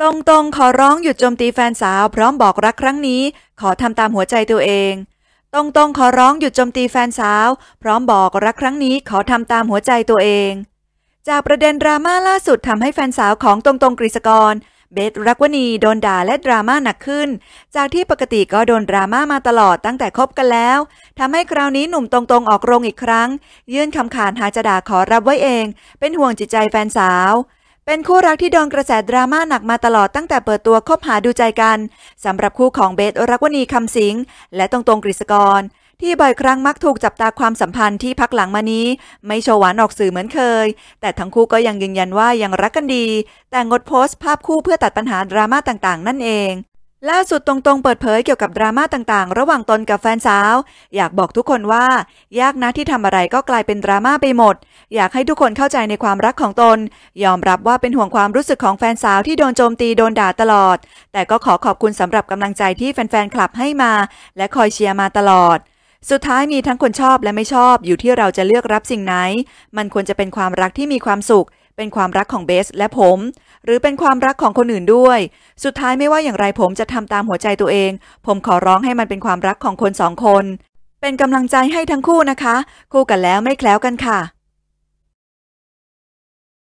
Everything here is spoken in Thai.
ตรงๆขอร้องหยุดโจมตีแฟนสาวพร้อมบอกรักครั้งนี้ ขอทำตามหัวใจตัวเองตรงๆขอร้องหยุดโจมตีแฟนสาว พร้อมบอกรักครั้งนี้ขอทำตามหัวใจตัวเอง จากประเด็นดราม่าล่าสุดทำให้แฟนสาวของตรงๆกฤษกร เบสรักวณีโดนด่าและดราม่าหนักขึ้น จากที่ปกติก็โดนดราม่ามาตลอดตั้งแต่คบกันแล้วทำให้คราวนี้หนุ่มตรงๆออกโรงอีกครั้ง ยื่นคำขาดหาจะด่าขอรับไว้เองเป็นห่วงจิตใจแฟนสาวเป็นคู่รักที่โดนกระแสดราม่าหนักมาตลอดตั้งแต่เปิดตัวคบหาดูใจกันสำหรับคู่ของเบสรักวณีคำสิงและตรงตรงกฤษกร ที่บ่อยครั้งมักถูกจับตาความสัมพันธ์ที่พักหลังมานี้ ไม่โชว์หวานออกสื่อเหมือนเคย แต่ทั้งคู่ก็ยังยืนยันว่ายังรักกันดี แต่งดโพสต์ภาพคู่เพื่อตัดปัญหา ดราม่าต่างๆ นั่นเองล่าสุดตรงๆเปิดเผยเกี่ยวกับดราม่าต่าง ๆ ระหว่างตนกับแฟนสาวอยากบอกทุกคนว่ายากนะที่ทำอะไรก็กลายเป็นดราม่าไปหมด อยากให้ทุกคนเข้าใจในความรักของตน ยอมรับว่าเป็นห่วงความรู้สึกของแฟนสาวที่โดนโจมตีโดนด่าตลอด แต่ก็ขอขอบคุณสำหรับกำลังใจที่แฟนๆคลับให้มาและคอยเชียร์มาตลอด สุดท้ายมีทั้งคนชอบและไม่ชอบอยู่ที่เราจะเลือกรับสิ่งไหน มันควรจะเป็นความรักที่มีความสุขเป็นความรักของเบสและผม หรือเป็นความรักของคนอื่นด้วย สุดท้ายไม่ว่าอย่างไรผมจะทำตามหัวใจตัวเอง ผมขอร้องให้มันเป็นความรักของคนสองคน เป็นกำลังใจให้ทั้งคู่นะคะ คู่กันแล้วไม่แคล้วกันค่ะ